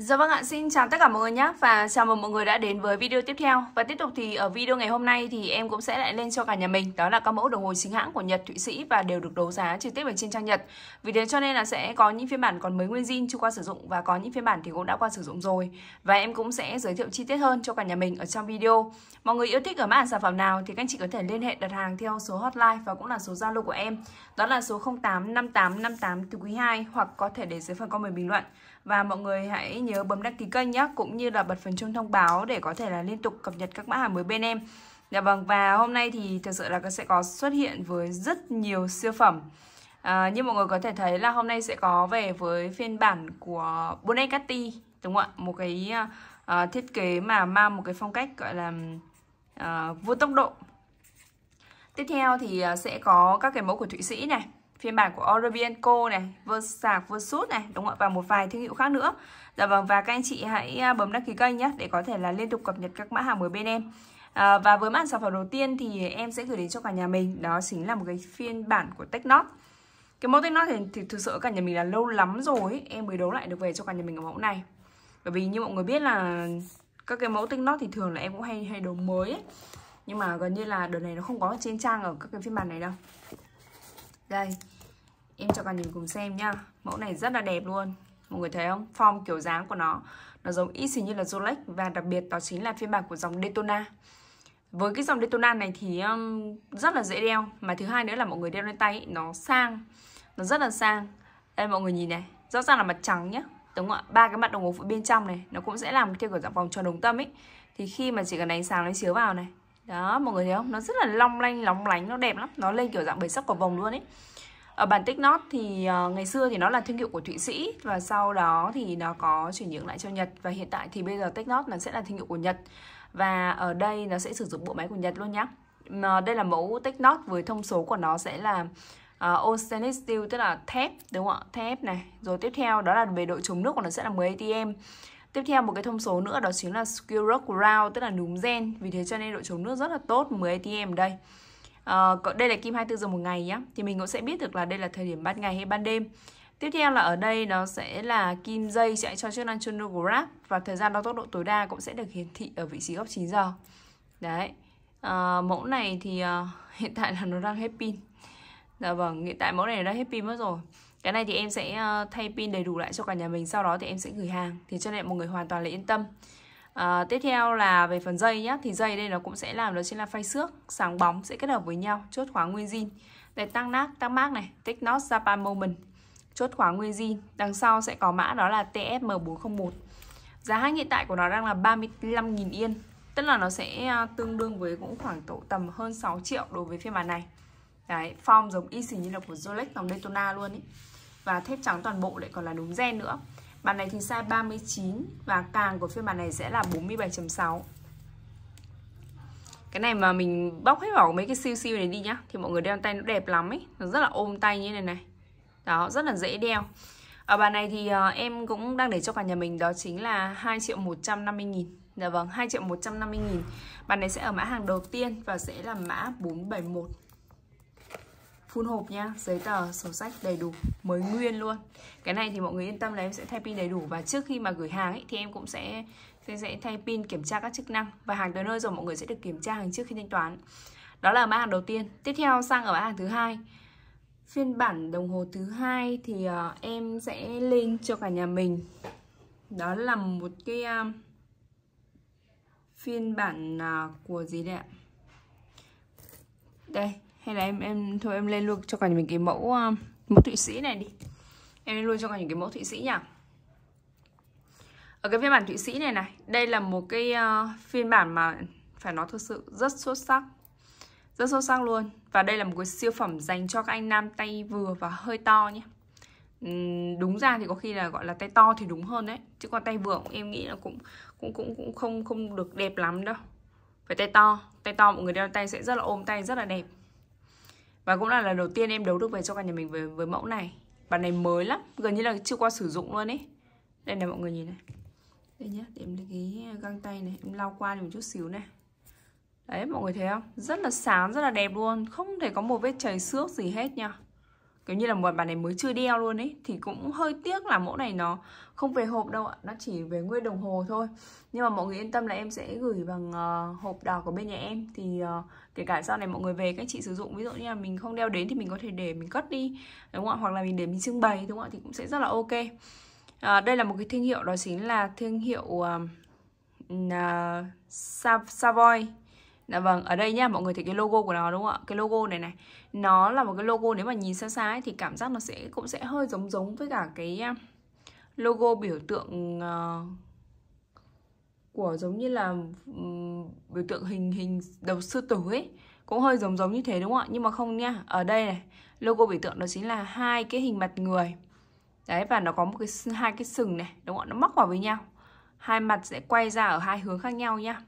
Dạ vâng ạ, xin chào tất cả mọi người nhé và chào mừng mọi người đã đến với video tiếp theo. Và tiếp tục thì ở video ngày hôm nay thì em cũng sẽ lại lên cho cả nhà mình đó là các mẫu đồng hồ chính hãng của Nhật, Thụy Sĩ và đều được đấu giá trực tiếp ở trên trang Nhật. Vì thế cho nên là sẽ có những phiên bản còn mới nguyên zin chưa qua sử dụng và có những phiên bản thì cũng đã qua sử dụng rồi. Và em cũng sẽ giới thiệu chi tiết hơn cho cả nhà mình ở trong video. Mọi người yêu thích ở mã sản phẩm nào thì các anh chị có thể liên hệ đặt hàng theo số hotline và cũng là số Zalo của em. Đó là số 08 58 58 từ quý 2 hoặc có thể để dưới phần comment bình luận và mọi người hãy nhớ bấm đăng ký kênh nhé cũng như là bật phần chuông thông báo để có thể là liên tục cập nhật các mã hàng mới bên em Dạ vâng và hôm nay thì thật sự là sẽ có xuất hiện với rất nhiều siêu phẩm à, Như mọi người có thể thấy là hôm nay sẽ có về với phiên bản của Bonecati Đúng không ạ? Một cái uh, thiết kế mà mang một cái phong cách gọi là uh, vô tốc độ Tiếp theo thì à, sẽ có các cái mẫu của Thụy Sĩ này phiên bản của Orevienco này, Versac, Versut này, đúng không ạ? Và một vài thương hiệu khác nữa. Dạ vâng, và các anh chị hãy à, bấm đăng ký kênh nhé để có thể là liên tục cập nhật các mã hàng mới bên em. À, và với mã sản phẩm đầu tiên thì em sẽ gửi đến cho cả nhà mình, đó chính là một cái phiên bản của Technot. Cái mẫu Technot thì, thì thực sự cả nhà mình là lâu lắm rồi ấy, em mới đấu lại được về cho cả nhà mình cái mẫu này. Bởi vì như mọi người biết là các cái mẫu Technot thì thường là em cũng hay hay đấu mới ấy. Nhưng mà gần như là đợt này nó không có trên trang ở các cái phiên bản này đâu đây Em cho cả nhìn cùng xem nhá Mẫu này rất là đẹp luôn Mọi người thấy không? Form kiểu dáng của nó Nó giống y xì như là Rolex Và đặc biệt đó chính là phiên bản của dòng Daytona Với cái dòng Daytona này thì um, rất là dễ đeo Mà thứ hai nữa là mọi người đeo lên tay ấy, nó sang Nó rất là sang Đây mọi người nhìn này Rõ ràng là mặt trắng nhá Đúng không ạ? Ba cái mặt đồng hồ phụ bên trong này Nó cũng sẽ làm theo kiểu dạng vòng tròn đồng tâm ấy Thì khi mà chỉ cần ánh sáng nó chiếu vào này đó mọi người thấy không nó rất là long lanh lóng lánh nó đẹp lắm nó lên kiểu dạng bảy sắc cầu vòng luôn ấy ở bản tích nót thì uh, ngày xưa thì nó là thương hiệu của thụy sĩ và sau đó thì nó có chuyển nhượng lại cho nhật và hiện tại thì bây giờ tích nót nó sẽ là thương hiệu của nhật và ở đây nó sẽ sử dụng bộ máy của nhật luôn nhá mà đây là mẫu tích nót với thông số của nó sẽ là uh, ờ, stainless steel tức là thép đúng không ạ thép này rồi tiếp theo đó là về độ chống nước của nó sẽ là 10 atm Tiếp theo một cái thông số nữa đó chính là skill rock round tức là núm gen. Vì thế cho nên độ chống nước rất là tốt 10 ATM đây. À, đây là kim 24 giờ một ngày nhá Thì mình cũng sẽ biết được là đây là thời điểm ban ngày hay ban đêm. Tiếp theo là ở đây nó sẽ là kim dây chạy cho chức năng chronograph và thời gian đo tốc độ tối đa cũng sẽ được hiển thị ở vị trí góc 9 giờ. Đấy. À, mẫu này thì uh, hiện tại là nó đang hết pin. Dạ vâng, hiện tại mẫu này đã hết pin mất rồi cái này thì em sẽ ờ, thay pin đầy đủ lại cho cả nhà mình sau đó thì em sẽ gửi hàng thì cho nên mọi người hoàn toàn là yên tâm à, tiếp theo là về phần dây nhá thì dây đây nó cũng sẽ làm đó chính là phay xước sáng bóng sẽ kết hợp với nhau chốt khóa nguyên zin đây tăng nát tăng mát này tích nốt japan moment chốt khóa nguyên zin đằng sau sẽ có mã đó là tsm 401 giá hàng hiện tại của nó đang là 35.000 yên tức là nó sẽ ờ, tương đương với cũng khoảng tổ tầm hơn 6 triệu đối với phiên bản này Đấy, form giống y xì như là của Rolex dòng Daytona luôn ý. Và thép trắng toàn bộ lại còn là đúng gen nữa. Bản này thì size 39 và càng của phiên bản này sẽ là 47.6. Cái này mà mình bóc hết bỏ mấy cái siêu siêu này đi nhá Thì mọi người đeo tay nó đẹp lắm ấy Nó rất là ôm tay như này này Đó, rất là dễ đeo Ở bàn này thì uh, em cũng đang để cho cả nhà mình Đó chính là 2 triệu 150 nghìn Dạ vâng, 2 triệu 150 nghìn Bàn này sẽ ở mã hàng đầu tiên Và sẽ là mã 471 full hộp nhá giấy tờ sổ sách đầy đủ mới nguyên luôn cái này thì mọi người yên tâm là em sẽ thay pin đầy đủ và trước khi mà gửi hàng ấy, thì em cũng sẽ sẽ sẽ thay pin kiểm tra các chức năng và hàng tới nơi rồi mọi người sẽ được kiểm tra hàng trước khi thanh toán đó là mã hàng đầu tiên tiếp theo sang ở mã hàng thứ hai phiên bản đồng hồ thứ hai thì uh, em sẽ lên cho cả nhà mình đó là một cái uh, phiên bản uh, của gì đấy ạ đây hay là em em thôi em lên luôn cho cả những cái mẫu um, mẫu thụy sĩ này đi em lên luôn cho cả những cái mẫu thụy sĩ nhỉ ở cái phiên bản thụy sĩ này này đây là một cái uh, phiên bản mà phải nói thực sự rất xuất sắc rất xuất sắc luôn và đây là một cái siêu phẩm dành cho các anh nam tay vừa và hơi to nhé đúng ra thì có khi là gọi là tay to thì đúng hơn đấy chứ còn tay vừa cũng, em nghĩ là cũng cũng cũng cũng không không được đẹp lắm đâu phải tay to tay to mọi người đeo tay sẽ rất là ôm tay rất là đẹp và cũng là lần đầu tiên em đấu được về cho cả nhà mình với, với mẫu này bản này mới lắm gần như là chưa qua sử dụng luôn ấy đây này mọi người nhìn này đây nhá để em lấy cái găng tay này em lau qua một chút xíu này đấy mọi người thấy không rất là sáng rất là đẹp luôn không thể có một vết chảy xước gì hết nha kiểu như là một bạn này mới chưa đeo luôn ấy thì cũng hơi tiếc là mẫu này nó không về hộp đâu ạ nó chỉ về nguyên đồng hồ thôi nhưng mà mọi người yên tâm là em sẽ gửi bằng uh, hộp đỏ của bên nhà em thì uh, kể cả sau này mọi người về các chị sử dụng ví dụ như là mình không đeo đến thì mình có thể để mình cất đi đúng không ạ hoặc là mình để mình trưng bày đúng không ạ thì cũng sẽ rất là ok uh, đây là một cái thương hiệu đó chính là thương hiệu uh, uh, Savoy Dạ vâng, ở đây nhá, mọi người thấy cái logo của nó đúng không ạ? Cái logo này này, nó là một cái logo nếu mà nhìn xa xa ấy, thì cảm giác nó sẽ cũng sẽ hơi giống giống với cả cái à, logo biểu tượng uh, của giống như là um, biểu tượng hình hình đầu sư tử ấy cũng hơi giống giống như thế đúng không ạ nhưng mà không nha ở đây này logo biểu tượng nó chính là hai cái hình mặt người đấy và nó có một cái hai cái sừng này đúng không ạ nó móc vào với nhau hai mặt sẽ quay ra ở hai hướng khác nhau nha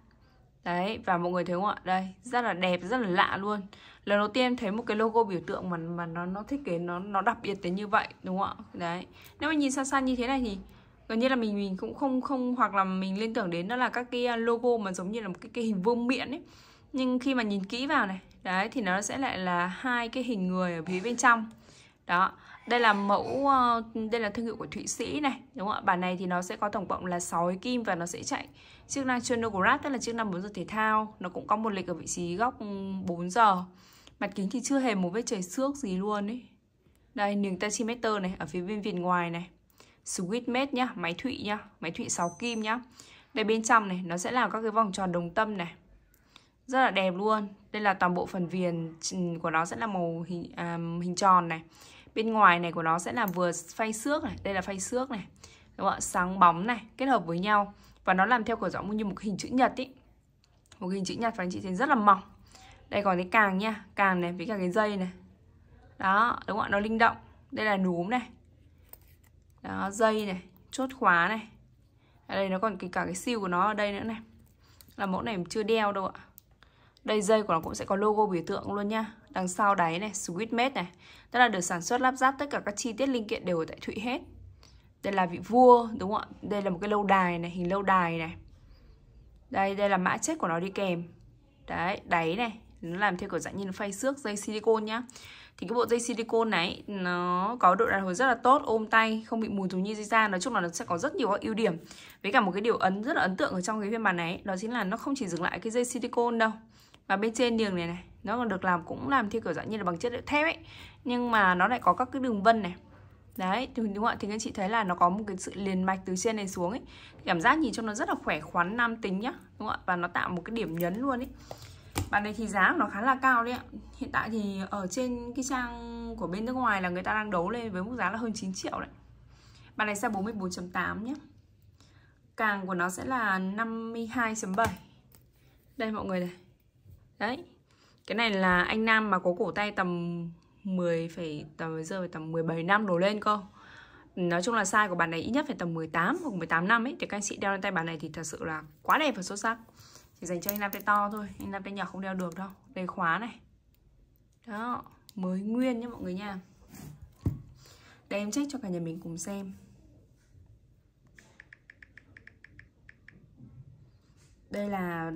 Đấy, và mọi người thấy không ạ? Đây, rất là đẹp, rất là lạ luôn. Lần đầu tiên thấy một cái logo biểu tượng mà mà nó nó thiết kế nó nó đặc biệt đến như vậy đúng không ạ? Đấy. Nếu mà nhìn xa xa như thế này thì gần như là mình mình cũng không không hoặc là mình liên tưởng đến đó là các cái à, logo mà giống như là một cái cái hình vuông miệng ấy. Nhưng khi mà nhìn kỹ vào này, đấy thì nó sẽ lại là hai cái hình người ở phía bên trong. Đó đây là mẫu ờ, đây là thương hiệu của Thụy Sĩ này đúng không ạ bản này thì nó sẽ có tổng cộng là 6 kim và nó sẽ chạy chức năng Chronograph tức là chức năng bốn giờ thể thao nó cũng có một lịch ở vị trí góc 4 ừ, giờ mặt kính thì chưa hề một vết chảy xước gì luôn ấy đây đường tachymeter này ở phía bên viền ngoài này switch mate nhá máy thụy nhá máy thụy 6 kim nhá đây bên trong này nó sẽ là các cái vòng tròn đồng tâm này rất là đẹp luôn đây là toàn bộ phần viền ừ, của nó sẽ là màu hình à, hình tròn này bên ngoài này của nó sẽ là vừa phay xước này đây là phay xước này đúng không ạ sáng bóng này kết hợp với nhau và nó làm theo kiểu giống như một hình chữ nhật ý một hình chữ nhật và anh chị thấy rất là mỏng đây còn cái càng nha càng này với cả cái dây này đó đúng không ạ nó linh động đây là núm này đó dây này chốt khóa này ở đây nó còn cái cả cái siêu của nó ở đây nữa này là mẫu này chưa đeo đâu ạ đây dây của nó cũng sẽ có logo biểu tượng luôn nha. Đằng sau đáy này, switch made này. Tức là được sản xuất lắp ráp tất cả các chi tiết linh kiện đều ở tại Thụy hết. Đây là vị vua, đúng không ạ? Đây là một cái lâu đài này, hình lâu đài này. Đây, đây là mã chết của nó đi kèm. Đấy, đáy này, nó làm theo kiểu dạng như phay xước dây silicone nhá. Thì cái bộ dây silicon này nó có độ đàn hồi rất là tốt, ôm tay, không bị mùi giống như dây da. Nói chung là nó sẽ có rất nhiều các ưu điểm. Với cả một cái điều ấn rất là ấn tượng ở trong cái phiên bản này, đó chính là nó không chỉ dừng lại cái dây silicon đâu và bên trên đường này này nó còn được làm cũng làm theo kiểu dạng như là bằng chất liệu thép ấy nhưng mà nó lại có các cái đường vân này đấy đúng không ạ thì các chị thấy là nó có một cái sự liền mạch từ trên này xuống ấy cảm giác nhìn trông nó rất là khỏe khoắn nam tính nhá đúng không ạ và nó tạo một cái điểm nhấn luôn ấy bàn này thì giá của nó khá là cao đấy ạ hiện tại thì ở trên cái trang của bên nước ngoài là người ta đang đấu lên với mức giá là hơn 9 triệu đấy bàn này size 44.8 nhé càng của nó sẽ là 52.7 đây mọi người này đấy cái này là anh nam mà có cổ tay tầm 10 phải tầm giờ phải tầm 17 năm đổ lên cơ nói chung là size của bạn này ít nhất phải tầm 18 hoặc 18 năm ấy thì các anh chị đeo lên tay bạn này thì thật sự là quá đẹp và xuất sắc chỉ dành cho anh nam tay to thôi anh nam tay nhỏ không đeo được đâu đầy khóa này đó mới nguyên nhé mọi người nha để em check cho cả nhà mình cùng xem đây là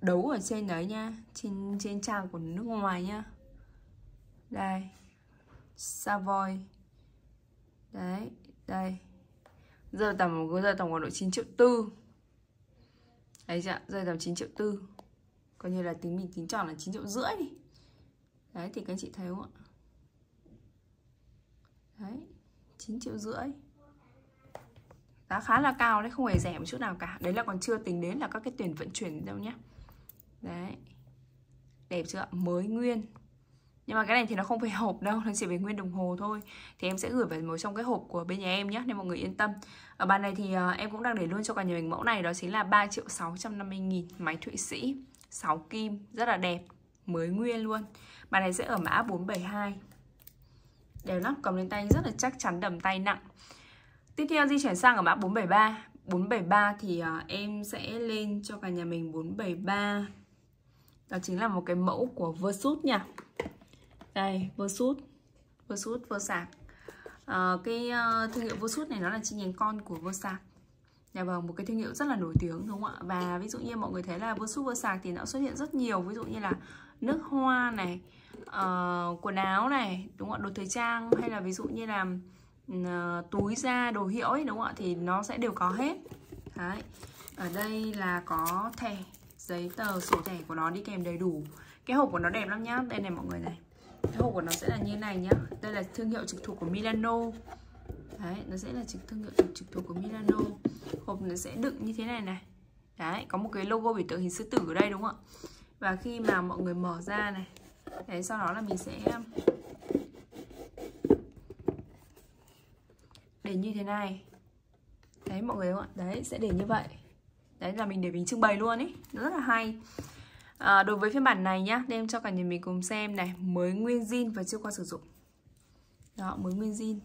đấu ở trên đấy nha trên trên trang của nước ngoài nhá đây Savoy đấy đây giờ tầm giờ tầm khoảng độ 9 triệu tư đấy dạ giờ tầm 9 triệu tư coi như là tính mình tính tròn là 9 triệu rưỡi đi đấy thì các anh chị thấy không ạ đấy 9 triệu rưỡi giá khá là cao đấy không hề rẻ một chút nào cả đấy là còn chưa tính đến là các cái tiền vận chuyển đâu nhé đấy đẹp chưa mới nguyên nhưng mà cái này thì nó không phải hộp đâu nó chỉ về nguyên đồng hồ thôi thì em sẽ gửi vào một trong cái hộp của bên nhà em nhé nên mọi người yên tâm ở bàn này thì ờ, em cũng đang để luôn cho cả nhà mình mẫu này đó chính là 3 triệu 650 nghìn máy thụy sĩ 6 kim rất là đẹp mới nguyên luôn bàn này sẽ ở mã 472 đều lắm cầm lên tay rất là chắc chắn đầm tay nặng Tiếp theo di chuyển sang ở mã 473 473 thì uh, em sẽ lên cho cả nhà mình 473 Đó chính là một cái mẫu của Versus nha Đây, Versus Versus, Versac uh, ờ, Cái uh, thương hiệu Versus này nó là chi nhánh con của Versac nhà vâng, một cái thương hiệu rất là nổi tiếng đúng không ạ? Và ví dụ như mọi người thấy là Versus, Versac thì nó xuất hiện rất nhiều Ví dụ như là nước hoa này, uh, quần áo này, đúng không ạ? Đồ thời trang hay là ví dụ như là Ờ, túi da đồ hiệu ấy đúng không ạ thì nó sẽ đều có hết đấy ở đây là có thẻ giấy tờ sổ thẻ của nó đi kèm đầy đủ cái hộp của nó đẹp lắm nhá đây này mọi người này cái hộp của nó sẽ là như này nhá đây là thương hiệu trực thuộc của Milano đấy nó sẽ là trực thương hiệu trực, trực thuộc của Milano hộp nó sẽ đựng như thế này này đấy có một cái logo biểu tượng hình sư tử ở đây đúng không ạ và khi mà mọi người mở ra này đấy sau đó là mình sẽ để như thế này đấy mọi người ạ đấy sẽ để như vậy đấy là mình để mình trưng bày luôn ấy rất là hay à, đối với phiên bản này nhá đem cho cả nhà mình cùng xem này mới nguyên zin và chưa qua sử dụng đó mới nguyên zin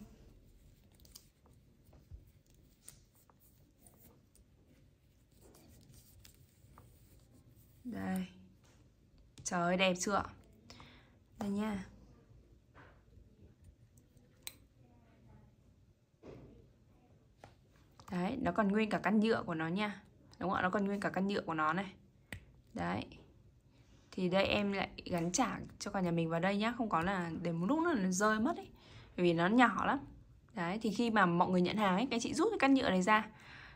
đây trời ơi đẹp chưa đây nha đấy nó còn nguyên cả căn nhựa của nó nha đúng không ạ nó còn nguyên cả căn nhựa của nó này đấy thì đây em lại gắn chả cho cả nhà mình vào đây nhá không có là để một lúc nó rơi mất ấy vì nó nhỏ lắm đấy thì khi mà mọi người nhận hàng ấy các chị rút cái căn nhựa này ra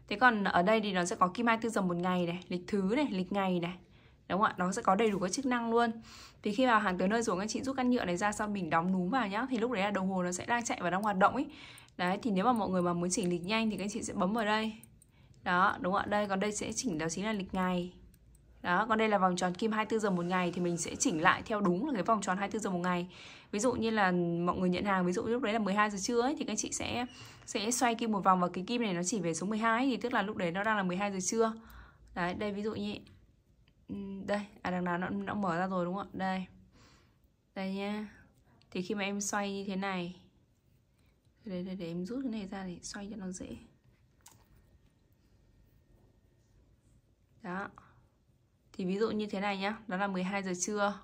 thế còn ở đây thì nó sẽ có kim tư dầm một ngày này lịch thứ này lịch ngày này đúng không ạ nó sẽ có đầy đủ các chức năng luôn thì khi mà hàng tới nơi rồi các chị rút căn nhựa này ra sau mình đóng núm vào nhá thì lúc đấy là đồng hồ nó sẽ đang chạy và đang hoạt động ấy đấy thì nếu mà mọi người mà muốn chỉnh lịch nhanh thì các anh chị sẽ bấm vào đây đó đúng ạ đây còn đây sẽ chỉnh đó chính là lịch ngày đó còn đây là vòng tròn kim 24 giờ một ngày thì mình sẽ chỉnh lại theo đúng là cái vòng tròn 24 giờ một ngày ví dụ như là mọi người nhận hàng ví dụ lúc đấy là 12 giờ trưa ấy, thì các chị sẽ sẽ xoay kim một vòng và cái kim này nó chỉ về số 12 ấy, thì tức là lúc đấy nó đang là 12 giờ trưa đấy đây ví dụ như đây à đằng nào nó, nó mở ra rồi đúng không ạ đây đây nhá thì khi mà em xoay như thế này để, để, để em rút cái này ra để xoay cho nó dễ đó thì ví dụ như thế này nhá đó là 12 giờ trưa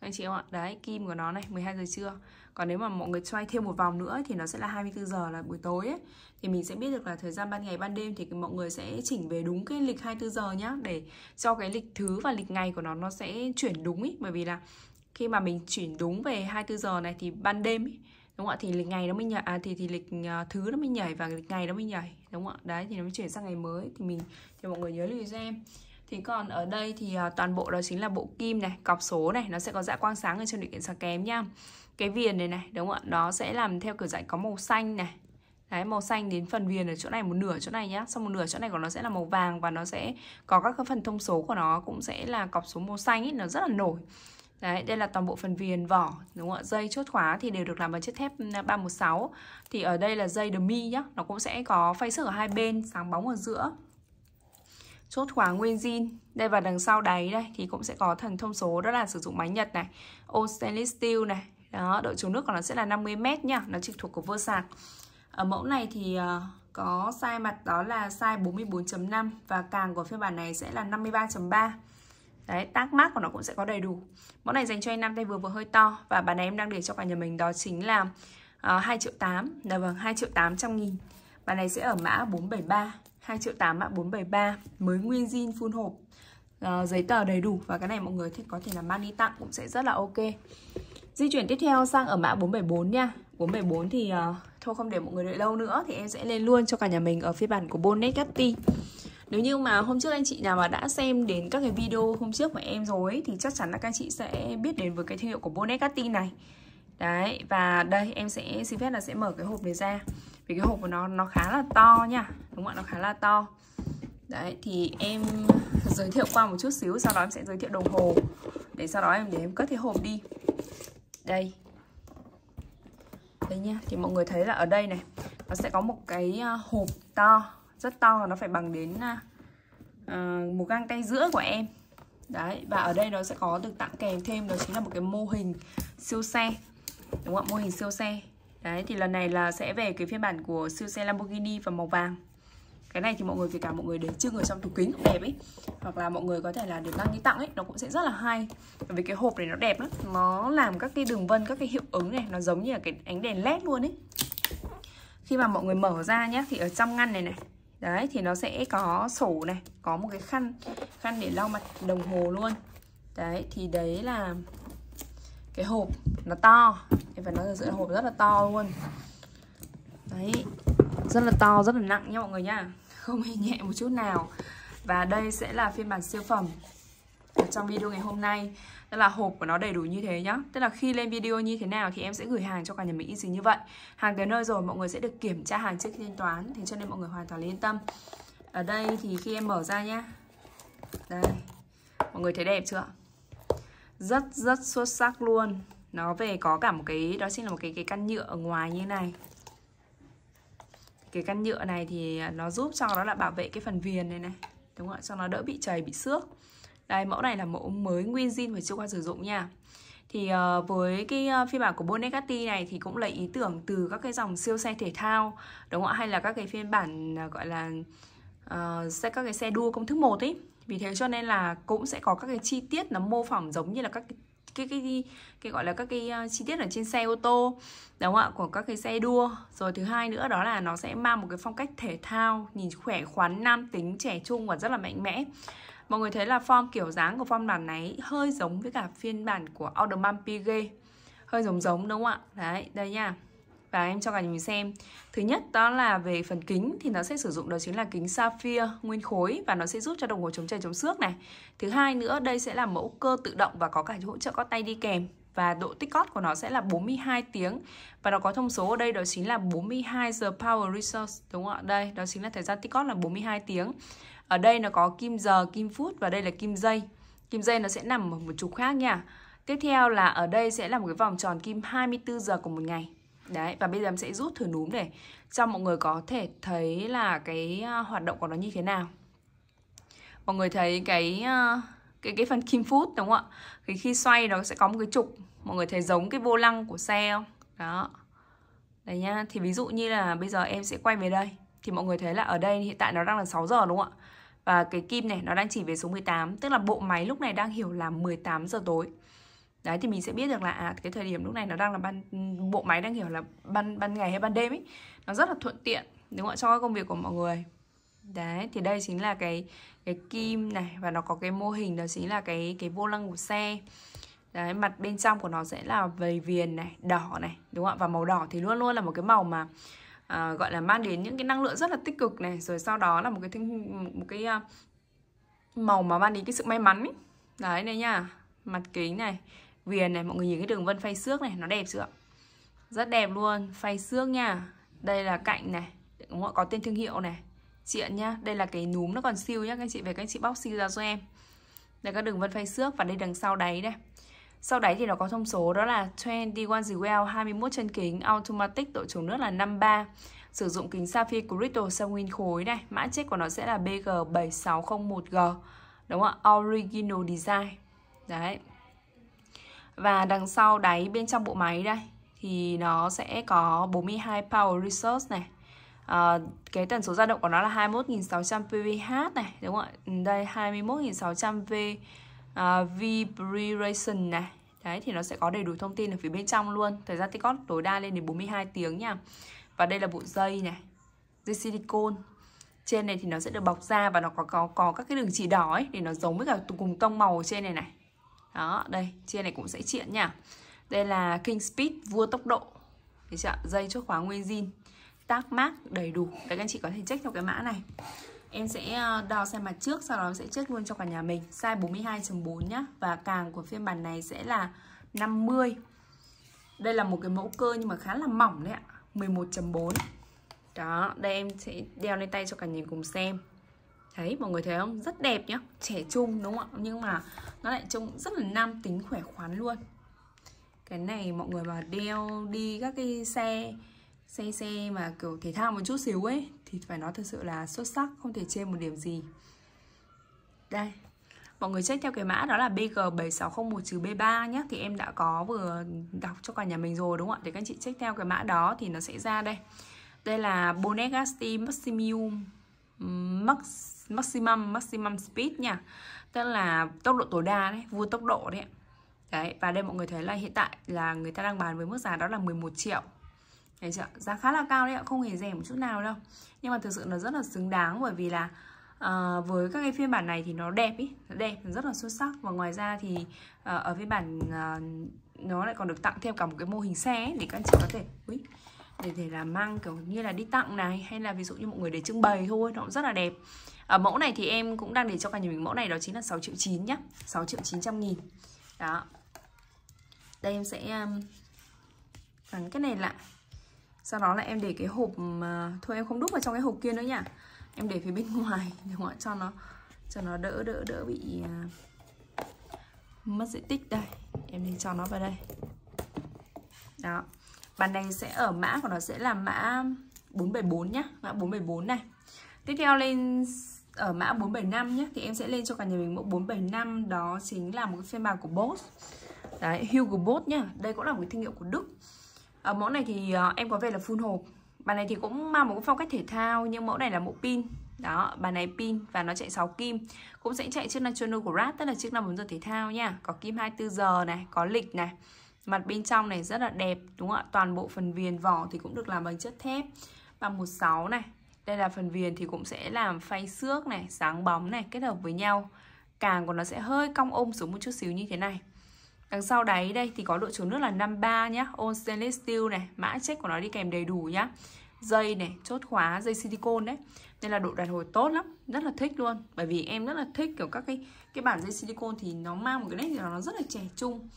anh chị em ạ đấy kim của nó này 12 giờ trưa còn nếu mà mọi người xoay thêm một vòng nữa thì nó sẽ là 24 giờ là buổi tối ấy thì mình sẽ biết được là thời gian ban ngày ban đêm thì mọi người sẽ chỉnh về đúng cái lịch 24 giờ nhá để cho cái lịch thứ và lịch ngày của nó nó sẽ chuyển đúng ý bởi vì là khi mà mình chuyển đúng về 24 giờ này thì ban đêm ý, đúng không ạ thì lịch ngày nó mới nhảy à, thì thì lịch uh, thứ nó mới nhảy và lịch ngày nó mới nhảy đúng không ạ đấy thì nó mới chuyển sang ngày mới thì mình thì mọi người nhớ lưu cho em thì còn ở đây thì uh, toàn bộ đó chính là bộ kim này cọc số này nó sẽ có dạ quang sáng ở trong điều kiện sáng kém nhá cái viền này này đúng không ạ nó sẽ làm theo kiểu dạng có màu xanh này Đấy, màu xanh đến phần viền ở chỗ này một nửa chỗ này nhá xong một nửa chỗ này của nó sẽ là màu vàng và nó sẽ có các cái phần thông số của nó cũng sẽ là cọc số màu xanh ấy nó rất là nổi Đấy, đây là toàn bộ phần viền vỏ đúng không ạ? Dây chốt khóa thì đều được làm bằng chất thép 316. À, thì ở đây là dây mi nhá, nó cũng sẽ có phay sức ở hai bên, sáng bóng ở giữa. Chốt khóa nguyên zin. Đây và đằng sau đáy đây thì cũng sẽ có thần thông số đó là sử dụng máy Nhật này, ô stainless steel này. Đó, độ chống nước của nó sẽ là 50 m nhá, nó trực thuộc của vơ sạc. Ở mẫu này thì à, có size mặt đó là size 44.5 và càng của phiên bản này sẽ là 53.3 đấy tác mát của nó cũng sẽ có đầy đủ mẫu này dành cho anh nam tay vừa vừa hơi to và bản này em đang để cho cả nhà mình đó chính là ờ, hai triệu tám là dạ vâng hai triệu tám trăm nghìn bản này sẽ ở mã 473 2 triệu 8 mã 473 mới nguyên zin full hộp uh, giấy tờ đầy đủ và cái này mọi người thích có thể là mang đi tặng cũng sẽ rất là ok di chuyển tiếp theo sang ở mã 474 nha 474 thì uh, thôi không để mọi người đợi lâu nữa thì em sẽ lên luôn cho cả nhà mình ở phiên bản của Bonnet Gatti nếu như mà hôm trước anh chị nào mà đã xem đến các cái video hôm trước của em rồi ấy, thì chắc chắn là các anh chị sẽ biết đến với cái thương hiệu của Bonnet này đấy và đây em sẽ xin phép là sẽ mở cái hộp này ra vì cái hộp của nó nó khá là to nha đúng không ạ nó khá là to đấy thì em giới thiệu qua một chút xíu sau đó em sẽ giới thiệu đồng hồ để sau đó em để em cất cái hộp đi đây đây nha thì mọi người thấy là ở đây này nó sẽ có một cái ờ, hộp to rất to nó phải bằng đến uh, một găng tay giữa của em đấy và ở đây nó sẽ có được tặng kèm thêm đó chính là một cái mô hình siêu xe đúng không ạ mô hình siêu xe đấy thì lần này là sẽ về cái phiên bản của siêu xe Lamborghini và màu vàng cái này thì mọi người kể cả mọi người để trưng ở trong tủ kính cũng đẹp ấy hoặc là mọi người có thể là được đăng đi tặng ấy nó cũng sẽ rất là hay bởi vì cái hộp này nó đẹp lắm nó làm các cái đường vân các cái hiệu ứng này nó giống như là cái ánh đèn led luôn ấy khi mà mọi người mở ra nhé thì ở trong ngăn này này đấy thì nó sẽ có sổ này có một cái khăn khăn để lau mặt đồng hồ luôn đấy thì đấy là cái hộp nó to và nó nói thật hộp rất là to luôn đấy rất là to rất là nặng nha mọi người nha không hề nhẹ một chút nào và đây sẽ là phiên bản siêu phẩm ở trong video ngày hôm nay Tức là hộp của nó đầy đủ như thế nhá Tức là khi lên video như thế nào thì em sẽ gửi hàng cho cả nhà mình easy như vậy Hàng tới nơi rồi mọi người sẽ được kiểm tra hàng trước khi thanh toán Thế cho nên mọi người hoàn toàn yên tâm Ở đây thì khi em mở ra nhá Đây Mọi người thấy đẹp chưa Rất rất xuất sắc luôn Nó về có cả một cái Đó chính là một cái cái căn nhựa ở ngoài như này cái căn nhựa này thì nó giúp cho nó là bảo vệ cái phần viền này này đúng không ạ cho nó đỡ bị chảy bị xước đây, mẫu này là mẫu mới nguyên zin và chưa qua sử dụng nha thì uh, với cái uh, phiên bản của Bonegatti này thì cũng lấy ý tưởng từ các cái dòng siêu xe thể thao đúng không ạ hay là các cái phiên bản uh, gọi là uh, sẽ các cái xe đua công thức một ấy vì thế cho nên là cũng sẽ có các cái chi tiết nó mô phỏng giống như là các cái cái cái cái gọi là các cái ờ, chi tiết ở trên xe ô tô đúng không ạ của các cái xe đua rồi thứ hai nữa đó là nó sẽ mang một cái phong cách thể thao nhìn khỏe khoắn nam tính trẻ trung và rất là mạnh mẽ mọi người thấy là form kiểu dáng của form bản này hơi giống với cả phiên bản của Audemars Piguet hơi giống giống đúng không ạ đấy đây nha và em cho cả nhà mình xem thứ nhất đó là về phần kính thì nó sẽ sử dụng đó chính là kính sapphire nguyên khối và nó sẽ giúp cho đồng hồ chống chảy chống xước này thứ hai nữa đây sẽ là mẫu cơ tự động và có cả hỗ trợ có tay đi kèm và độ tích cót của nó sẽ là 42 tiếng và nó có thông số ở đây đó chính là 42 giờ power resource đúng không ạ? Đây, đó chính là thời gian tích cót là 42 tiếng. Ở đây nó có kim giờ, kim phút và đây là kim giây. Kim giây nó sẽ nằm ở một trục khác nha. Tiếp theo là ở đây sẽ là một cái vòng tròn kim 24 giờ của một ngày Đấy, và bây giờ em sẽ rút thử núm để cho mọi người có thể thấy là cái à, hoạt động của nó như thế nào Mọi người thấy cái à, cái cái phần kim phút đúng không ạ? Khi khi xoay nó sẽ có một cái trục Mọi người thấy giống cái vô lăng của xe không? Đó Đấy nhá, thì ví dụ như là bây giờ em sẽ quay về đây Thì mọi người thấy là ở đây hiện tại nó đang là 6 giờ đúng không ạ? Và cái kim này nó đang chỉ về số 18 Tức là bộ máy lúc này đang hiểu là 18 giờ tối đấy thì mình sẽ biết được là à, cái thời điểm lúc này nó đang là ban bộ máy đang hiểu là ban ban ngày hay ban đêm ấy nó rất là thuận tiện đúng không ạ cho công việc của mọi người đấy thì đây chính là cái cái kim này và nó có cái mô hình đó chính là cái cái vô lăng của xe đấy mặt bên trong của nó sẽ là vầy viền này đỏ này đúng không ạ và màu đỏ thì luôn luôn là một cái màu mà à, gọi là mang đến những cái năng lượng rất là tích cực này rồi sau đó là một cái thương, một cái uh, màu mà mang đến cái sự may mắn ấy. đấy này nha mặt kính này viền này mọi người nhìn cái đường vân phay xước này nó đẹp chưa rất đẹp luôn phay xước nha đây là cạnh này đúng không? ạ có tên thương hiệu này chuyện nhá đây là cái núm nó còn siêu nhá các chị về các chị bóc siêu ra cho em đây các đường vân phay xước và đây đằng sau đáy đây sau đáy thì nó có thông số đó là 21 Jewel 21 chân kính automatic độ chống nước là 53 sử dụng kính sapphire crystal sang khối này mã check của nó sẽ là BG7601G đúng không ạ original design đấy và đằng sau đáy bên trong bộ máy đây thì nó sẽ có 42 power resource này à, cái tần số dao động của nó là 21.600 pvh này đúng không ạ ừ, đây 21.600 v uh, vibration này đấy thì nó sẽ có đầy đủ thông tin ở phía bên trong luôn thời gian tích góp tối đa lên đến 42 tiếng nha và đây là bộ dây này dây silicon trên này thì nó sẽ được bọc ra và nó có có có các cái đường chỉ đỏ ấy để nó giống với cả cùng tông màu trên này này đó đây trên này cũng sẽ triện nha đây là King Speed vua tốc độ thấy chưa dây chốt khóa nguyên zin tác mát đầy đủ các anh chị có thể check theo cái mã này em sẽ ờ, đo xem mặt trước sau đó sẽ check luôn cho cả nhà mình size 42.4 nhá và càng của phiên bản này sẽ là 50 đây là một cái mẫu cơ nhưng mà khá là mỏng đấy ạ 11.4 đó đây em sẽ đeo lên tay cho cả nhà cùng xem Đấy, mọi người thấy không? Rất đẹp nhá Trẻ trung đúng không ạ? Nhưng mà nó lại trông rất là nam tính khỏe khoắn luôn Cái này mọi người mà đeo đi các cái xe Xe xe mà kiểu thể thao một chút xíu ấy Thì phải nói thật sự là xuất sắc Không thể chê một điểm gì Đây Mọi người check theo cái mã đó là BG7601-B3 nhá Thì em đã có vừa đọc cho cả nhà mình rồi đúng không ạ? Để các chị check theo cái mã đó thì nó sẽ ra đây Đây là Bonegasti maximum Max maximum maximum speed nha tức là tốc độ tối đa đấy vua tốc độ đấy đấy và đây mọi người thấy là hiện tại là người ta đang bán với mức giá đó là 11 triệu Đấy chưa? giá khá là cao đấy ạ không hề rẻ một chút nào đâu nhưng mà thực sự nó rất là xứng đáng bởi vì là uh, với các cái phiên bản này thì nó đẹp ý nó đẹp rất là xuất sắc và ngoài ra thì uh, ở phiên bản uh, nó lại còn được tặng thêm cả một cái mô hình xe ấy, để các anh chị có thể Ui để thể là mang kiểu như là đi tặng này hay là ví dụ như mọi người để trưng bày thôi nó cũng rất là đẹp ở mẫu này thì em cũng đang để cho cả nhà mình mẫu này đó chính là 6 triệu 9 nhá 6 triệu 900 nghìn đó đây em sẽ um, gắn cái này lại sau đó là em để cái hộp thôi em không đúc vào trong cái hộp kia nữa nhá em để phía bên ngoài để ngoại cho nó cho nó đỡ đỡ đỡ bị à, mất diện tích đây em nên cho nó vào đây đó bàn này sẽ ở mã của nó sẽ là mã 474 nhá mã 474 này tiếp theo lên ở mã 475 nhé thì em sẽ lên cho cả nhà mình mẫu 475 đó chính là một cái phiên bản của Boss đấy Hugo Boss nhá đây cũng là một cái thương hiệu của Đức ở mẫu này thì ờ, em có về là full hộp bàn này thì cũng mang một cái phong cách thể thao nhưng mẫu này là mẫu pin đó bàn này pin và nó chạy 6 kim cũng sẽ chạy chiếc của Grad tức là chiếc 5 giờ thể thao nha có kim 24 giờ này có lịch này Mặt bên trong này rất là đẹp đúng không ạ? Toàn bộ phần viền vỏ thì cũng được làm bằng chất thép 316 này. Đây là phần viền thì cũng sẽ làm phay xước này, sáng bóng này kết hợp với nhau. Càng của nó sẽ hơi cong ôm xuống một chút xíu như thế này. Đằng sau đáy đây thì có độ chống nước là 53 nhá, ôn stainless steel này, mã check của nó đi kèm đầy đủ nhá. Dây này, chốt khóa, dây silicone đấy. Nên là độ đàn hồi tốt lắm, rất là thích luôn. Bởi vì em rất là thích kiểu các cái cái bản dây silicone thì nó mang một cái nét gì đó nó rất là trẻ trung.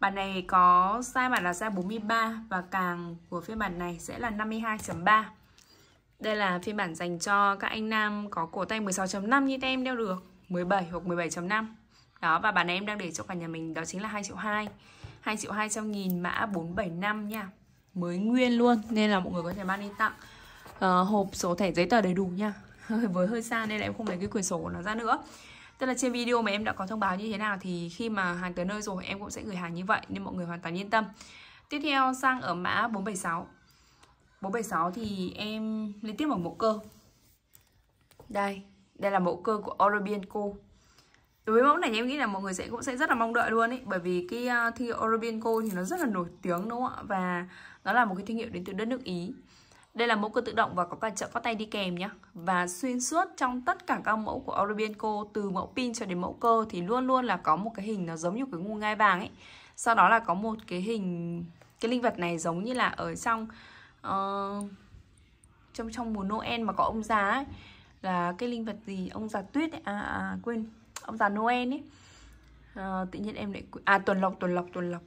Bản này có size bản là size 43 và càng của phiên bản này sẽ là 52.3 Đây là phiên bản dành cho các anh nam có cổ tay 16.5 như em đeo được 17 hoặc 17.5 Đó và bản này em đang để cho cả nhà mình đó chính là 2 triệu 2 2 triệu 200 nghìn mã 475 nha Mới nguyên luôn nên là mọi người có thể mang đi tặng uh, Hộp sổ thẻ giấy tờ đầy đủ nha Với hơi xa nên là em không lấy cái quyển sổ của nó ra nữa Tức là trên video mà em đã có thông báo như thế nào thì khi mà hàng tới nơi rồi em cũng sẽ gửi hàng như vậy nên mọi người hoàn toàn yên tâm. Tiếp theo sang ở mã 476. 476 thì em liên tiếp vào mẫu cơ. Đây, đây là mẫu cơ của oral Đối với mẫu này em nghĩ là mọi người sẽ cũng sẽ rất là mong đợi luôn ấy bởi vì cái ờ, thương hiệu oral thì nó rất là nổi tiếng đúng không ạ? Và nó là một cái thương hiệu đến từ đất nước Ý. Đây là mẫu cơ tự động và có cả trợ có tay đi kèm nhé. Và xuyên suốt trong tất cả các mẫu của Orebienco từ mẫu pin cho đến mẫu cơ thì luôn luôn là có một cái hình nó giống như cái ngu ngai vàng ấy. Sau đó là có một cái hình cái linh vật này giống như là ở trong uh, trong trong mùa Noel mà có ông già ấy là cái linh vật gì ông già tuyết ấy. À, à quên ông già Noel ấy. À, tự nhiên em lại à tuần lộc tuần lộc tuần lộc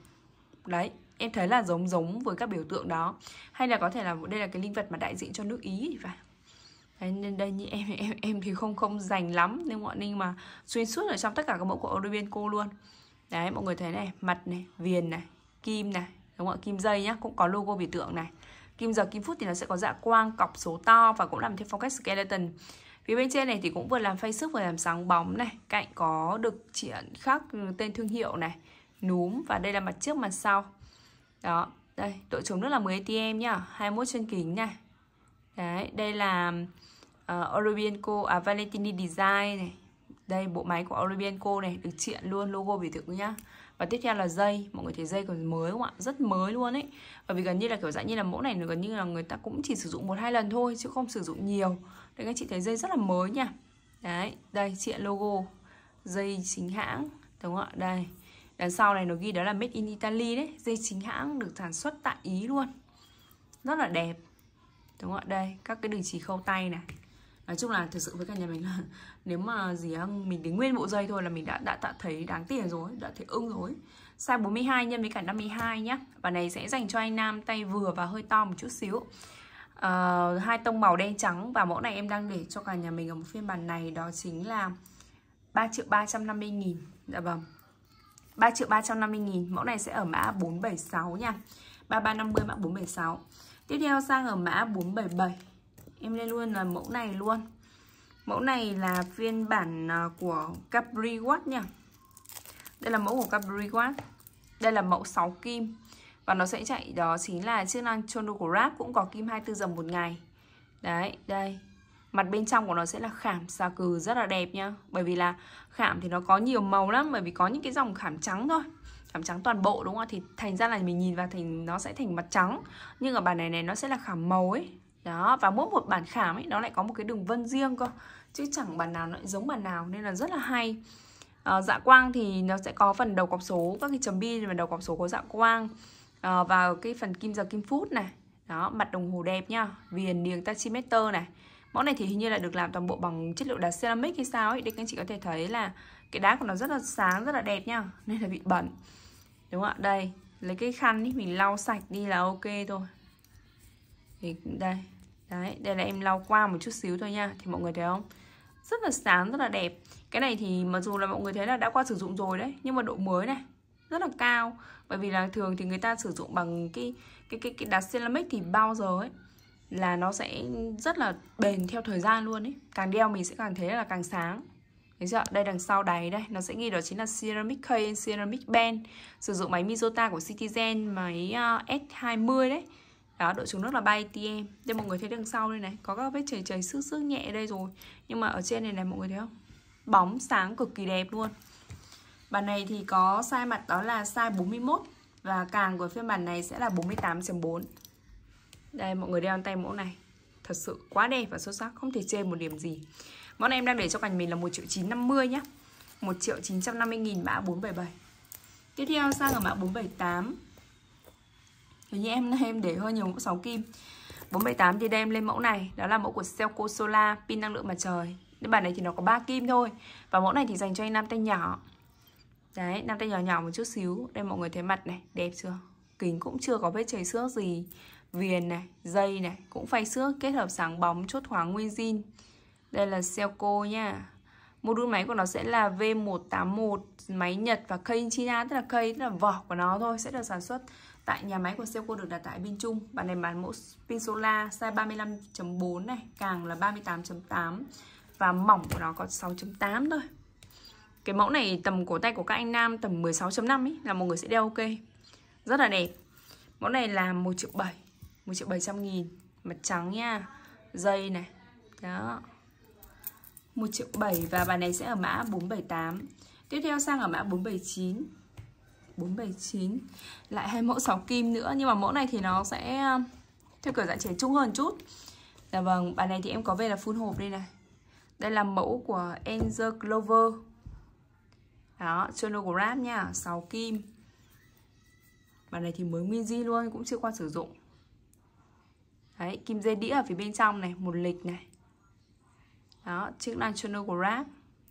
đấy em thấy là giống giống với các biểu tượng đó hay là có thể là đây là cái linh vật mà đại diện cho nước ý thì phải nên đây như em em em thì không không dành lắm nhưng mọi ninh mà xuyên suốt ở trong tất cả các mẫu của Oribinco luôn đấy mọi người thấy này mặt này viền này kim này đúng không ạ kim dây nhá cũng có logo biểu tượng này kim giờ kim phút thì nó sẽ có dạ quang cọc số to và cũng làm theo phong cách skeleton phía bên trên này thì cũng vừa làm phay sức vừa làm sáng bóng này cạnh có được triển khắc ừ, tên thương hiệu này núm và đây là mặt trước mặt sau đó đây độ chống nước là 10 atm nhá 21 chân kính này đấy đây là uh, ờ, Orebienco à Valentini Design này đây bộ máy của Orebienco này được triện luôn logo biểu tượng nhá và tiếp theo là dây mọi người thấy dây còn mới không ạ rất mới luôn ấy bởi vì gần như là kiểu dạng như là mẫu này nó gần như là người ta cũng chỉ sử dụng một hai lần thôi chứ không sử dụng nhiều đây các chị thấy dây rất là mới nha đấy đây triện logo dây chính hãng đúng không ạ đây đằng sau này nó ghi đó là made in Italy đấy dây chính hãng được sản xuất tại Ý luôn rất là đẹp đúng không ạ đây các cái đường chỉ khâu tay này nói chung là thực sự với cả nhà mình là nếu mà gì á mình đến nguyên bộ dây thôi là mình đã đã, đã thấy đáng tiền rồi đã thấy ưng rồi size 42 nhân với cả 52 nhá và này sẽ dành cho anh nam tay vừa và hơi to một chút xíu à, hai tông màu đen trắng và mẫu này em đang để cho cả nhà mình ở một phiên bản này đó chính là 3 triệu 350 nghìn dạ vâng 3 triệu 350 nghìn mẫu này sẽ ở mã 476 nha 3350 mã 476 tiếp theo sang ở mã 477 em lên luôn là mẫu này luôn mẫu này là phiên bản à, của Capri Watt nha đây là mẫu của Capri Watt đây là mẫu 6 kim và nó sẽ chạy đó chính là chức năng Chronograph cũng có kim 24 giờ một ngày đấy đây mặt bên trong của nó sẽ là khảm xà cừ rất là đẹp nhá bởi vì là khảm thì nó có nhiều màu lắm bởi vì có những cái dòng khảm trắng thôi khảm trắng toàn bộ đúng không thì thành ra là mình nhìn vào thì nó sẽ thành mặt trắng nhưng ở bản này này nó sẽ là khảm màu ấy đó và mỗi một bản khảm ấy nó lại có một cái đường vân riêng cơ chứ chẳng bản nào nó lại giống bản nào nên là rất là hay à, dạ quang thì nó sẽ có phần đầu cọc số các cái chấm bi và đầu cọc số có dạ quang à, và cái phần kim giờ kim phút này đó mặt đồng hồ đẹp nhá viền điếng taximeter này mẫu này thì hình như là được làm toàn bộ bằng chất liệu đá ceramic hay sao ấy để các anh chị có thể thấy là cái đá của nó rất là sáng rất là đẹp nha, nên là bị bẩn đúng không ạ đây lấy cái khăn ý, mình lau sạch đi là ok thôi thì đây đấy đây là em lau qua một chút xíu thôi nha thì mọi người thấy không rất là sáng rất là đẹp cái này thì mặc dù là mọi người thấy là đã qua sử dụng rồi đấy nhưng mà độ mới này rất là cao bởi vì là thường thì người ta sử dụng bằng cái cái cái, cái đá ceramic thì bao giờ ấy là nó sẽ rất là bền theo thời gian luôn ấy càng đeo mình sẽ càng thấy là càng sáng Đấy chưa? Đây đằng sau đáy đây, nó sẽ ghi đó chính là Ceramic K, Ceramic Band Sử dụng máy Mizota của Citizen, máy uh, à, S20 đấy Đó, độ chống nước là 3 ATM Đây mọi người thấy đằng sau đây này, có các vết chảy chảy sức sức nhẹ đây rồi Nhưng mà ở trên này này mọi người thấy không? Bóng sáng cực kỳ đẹp luôn Bản này thì có size mặt đó là size 41 Và càng của phiên bản này sẽ là 48.4 đây mọi người đeo tay mẫu này thật sự quá đẹp và xuất sắc không thể chê một điểm gì món này em đang để cho cành mình là 1 triệu 950 nhá 1 triệu 950 nghìn mã 477 tiếp theo sang ở mã 478 hình như em em để hơi nhiều mẫu 6 kim 478 thì đem lên mẫu này đó là mẫu của Selco Solar pin năng lượng mặt trời Đến bản này thì nó có 3 kim thôi Và mẫu này thì dành cho anh nam tay nhỏ Đấy, nam tay nhỏ nhỏ một chút xíu Đây mọi người thấy mặt này, đẹp chưa? Kính cũng chưa có vết chảy xước gì viền này, dây này cũng phay xước kết hợp sáng bóng chốt khóa nguyên zin. Đây là Seiko nha. Module máy của nó sẽ là V181 máy Nhật và cây China tức là cây tức là vỏ của nó thôi sẽ được sản xuất tại nhà máy của Seiko được đặt tại bên Trung. Bản này bán mẫu pin solar size 35.4 này, càng là 38.8 và mỏng của nó có 6.8 thôi. Cái mẫu này tầm cổ tay của các anh nam tầm 16.5 ấy là một người sẽ đeo ok. Rất là đẹp. Mẫu này là 1 triệu 7 1 triệu 700 nghìn Mặt trắng nha Dây này Đó 1 triệu 7 và bài này sẽ ở mã 478 Tiếp theo sang ở mã 479 479 Lại hai mẫu 6 kim nữa Nhưng mà mẫu này thì nó sẽ ờ, Theo kiểu dạng trẻ trung hơn chút Dạ vâng, bài này thì em có về là full hộp đây này Đây là mẫu của Enzer Clover Đó, Chronograph nha, 6 kim Bài này thì mới nguyên di luôn, cũng chưa qua sử dụng Đấy, kim dây đĩa ở phía bên trong này, một lịch này Đó, chức năng channel của rap.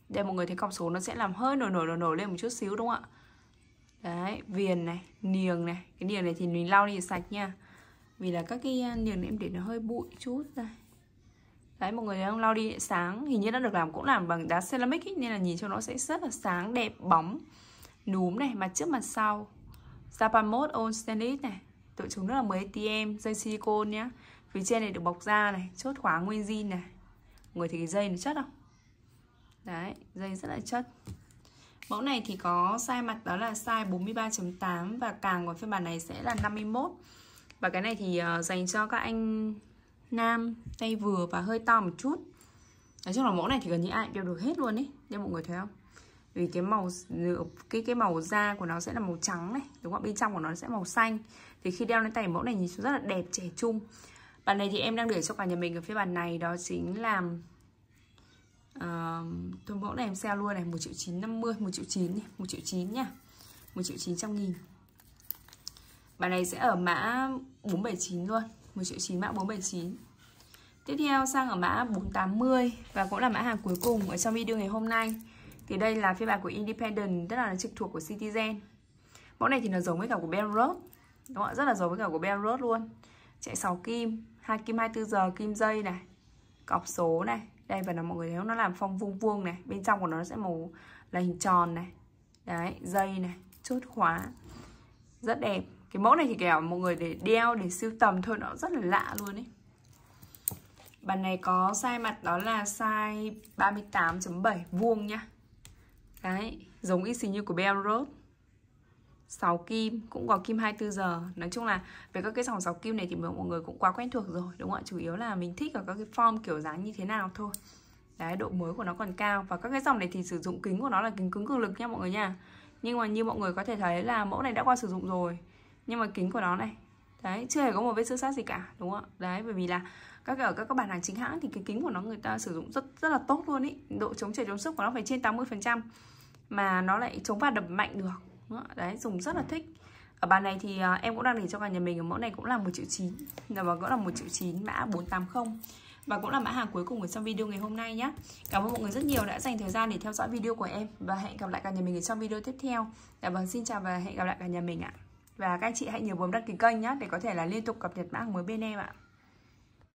Đây mọi người thấy cọc số nó sẽ làm hơi nổi nổi nổi nổi lên một chút xíu đúng không ạ Đấy, viền này, niềng này Cái niềng này thì mình lau đi sạch nha Vì là các cái à, niềng em để nó hơi bụi chút đây Đấy, mọi người đang lau đi sáng Hình như nó được làm cũng làm bằng đá ceramic ý, Nên là nhìn cho nó sẽ rất là sáng, đẹp, bóng Núm này, mặt trước mặt sau Japan Mode all Stainless này Tự chúng rất là mới tm, dây silicone nhá phía trên này được bọc da này chốt khóa nguyên zin này người thì cái dây nó chất không đấy dây rất là chất mẫu này thì có size mặt đó là size 43.8 và càng của phiên bản này sẽ là 51 và cái này thì ờ, dành cho các anh nam tay vừa và hơi to một chút nói chung là mẫu này thì gần như ai đeo được hết luôn ấy nên mọi người thấy không vì cái màu cái cái màu da của nó sẽ là màu trắng này đúng không bên trong của nó sẽ màu xanh thì khi đeo lên tay mẫu này nhìn rất là đẹp trẻ trung bàn này thì em đang để cho cả nhà mình ở phía bàn này Đó chính là uh, Tôi mẫu này em sale luôn này một triệu chín năm mươi một triệu chín một triệu chín nha một triệu chín trăm nghìn bàn này sẽ ở mã 479 luôn một triệu chín mã 479 Tiếp theo sang ở mã 480 Và cũng là mã hàng cuối cùng ở trong video ngày hôm nay Thì đây là phiên bản của Independent Tức là trực thuộc của Citizen Mẫu này thì nó giống với cả của Ben Road Đúng không? Rất là giống với cả của Ben Road luôn Chạy sáu kim hai kim 24 giờ kim dây này cọc số này đây và nó mọi người thấy nó làm phong vuông vuông này bên trong của nó sẽ màu là hình tròn này đấy dây này chốt khóa rất đẹp cái mẫu này thì kiểu mọi người để đeo để siêu tầm thôi nó rất là lạ luôn ấy bàn này có size mặt đó là size 38.7 vuông nhá đấy giống y xì như của Belrose sáu kim cũng có kim 24 giờ nói chung là về các cái dòng sáu kim này thì mọi người cũng quá quen thuộc rồi đúng không ạ chủ yếu là mình thích ở các cái form kiểu dáng như thế nào thôi đấy độ mới của nó còn cao và các cái dòng này thì sử dụng kính của nó là kính cứng cường lực nha mọi người nha nhưng mà như mọi người có thể thấy là mẫu này đã qua sử dụng rồi nhưng mà kính của nó này đấy chưa hề có một vết xước sát gì cả đúng không ạ đấy bởi vì là các ở các các bản hàng chính hãng thì cái kính của nó người ta sử dụng rất rất là tốt luôn ý độ chống chảy chống sức của nó phải trên 80 phần trăm mà nó lại chống va đập mạnh được đấy dùng rất là thích ở bàn này thì à, em cũng đang để cho cả nhà mình ở mẫu này cũng là một triệu chín và cũng là một triệu chín mã 480 và cũng là mã hàng cuối cùng ở trong video ngày hôm nay nhé cảm ơn mọi người rất nhiều đã dành thời gian để theo dõi video của em và hẹn gặp lại cả nhà mình ở trong video tiếp theo và dạ vâng xin chào và hẹn gặp lại cả nhà mình ạ và các anh chị hãy nhớ bấm đăng ký kênh nhé để có thể là liên tục cập nhật mã hàng mới bên em ạ